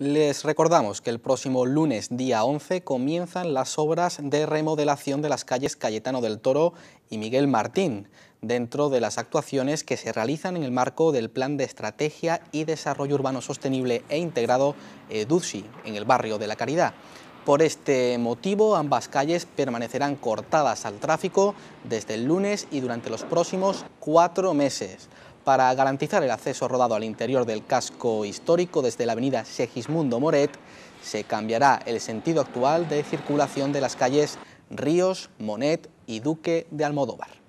Les recordamos que el próximo lunes, día 11, comienzan las obras de remodelación de las calles Cayetano del Toro y Miguel Martín, dentro de las actuaciones que se realizan en el marco del Plan de Estrategia y Desarrollo Urbano Sostenible e Integrado EDUCI, en el barrio de La Caridad. Por este motivo, ambas calles permanecerán cortadas al tráfico desde el lunes y durante los próximos cuatro meses. Para garantizar el acceso rodado al interior del casco histórico desde la avenida Segismundo Moret, se cambiará el sentido actual de circulación de las calles Ríos, Monet y Duque de Almodóvar.